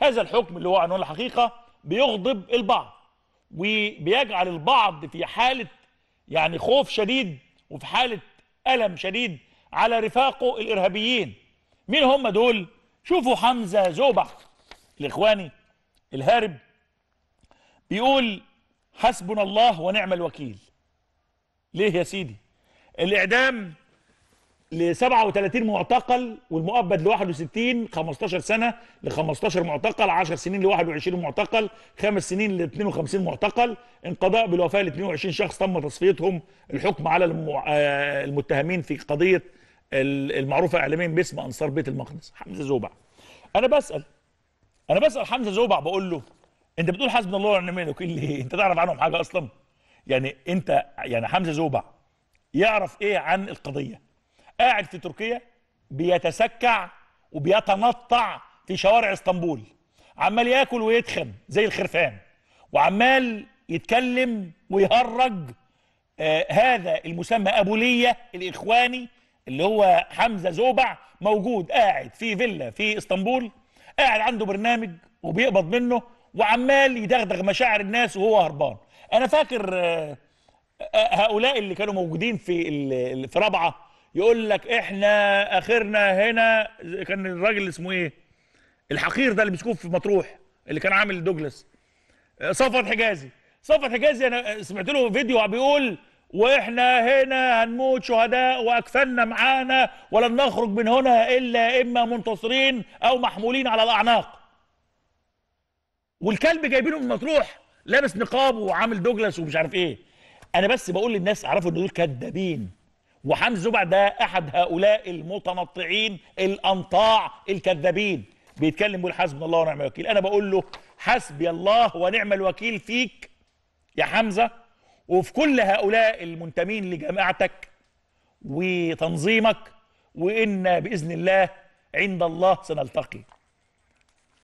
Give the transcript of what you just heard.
هذا الحكم اللي هو عنوان الحقيقة بيغضب البعض وبيجعل البعض في حالة يعني خوف شديد وفي حالة ألم شديد على رفاقه الإرهابيين مين هم دول؟ شوفوا حمزة زوبع الإخواني الهارب بيقول حسبنا الله ونعم الوكيل ليه يا سيدي الإعدام ل 37 معتقل والمؤبد ل 61 15 سنه ل 15 معتقل 10 سنين ل 21 معتقل 5 سنين ل 52 معتقل انقضاء بالوفاه ل 22 شخص تم تصفيتهم الحكم على آه، المتهمين في قضيه المعروفه اعلاميا باسم انصار بيت المقدس حمزه زوبع انا بسال انا بسال حمزه زوبع بقول له انت بتقول حسبنا الله ونعم الوكيل ايه انت تعرف عنهم حاجه اصلا يعني انت يعني حمزه زوبع يعرف ايه عن القضيه قاعد في تركيا بيتسكع وبيتنطع في شوارع اسطنبول عمال ياكل ويتخن زي الخرفان وعمال يتكلم ويهرج آه هذا المسمى ابوليه الاخواني اللي هو حمزه زوبع موجود قاعد في فيلا في اسطنبول قاعد عنده برنامج وبيقبض منه وعمال يدغدغ مشاعر الناس وهو هربان انا فاكر آه, آه، هؤلاء اللي كانوا موجودين في في رابعه يقول لك احنا اخرنا هنا كان الراجل اسمه ايه الحقير ده اللي مسكوه في مطروح اللي كان عامل دوجلاس صفوت حجازي صفوت حجازي انا سمعت له فيديو بيقول واحنا هنا هنموت شهداء واكفنا معانا ولن نخرج من هنا الا اما منتصرين او محمولين على الاعناق والكلب جايبينه من مطروح لابس نقاب وعامل دوجلاس ومش عارف ايه انا بس بقول للناس اعرفوا ان دول كدابين وحمزة زبع ده أحد هؤلاء المتنطعين الأنطاع الكذابين بيتكلم بيقول حسبنا الله ونعم الوكيل أنا بقول له حسبي الله ونعم الوكيل فيك يا حمزة وفي كل هؤلاء المنتمين لجماعتك وتنظيمك وإن بإذن الله عند الله سنلتقي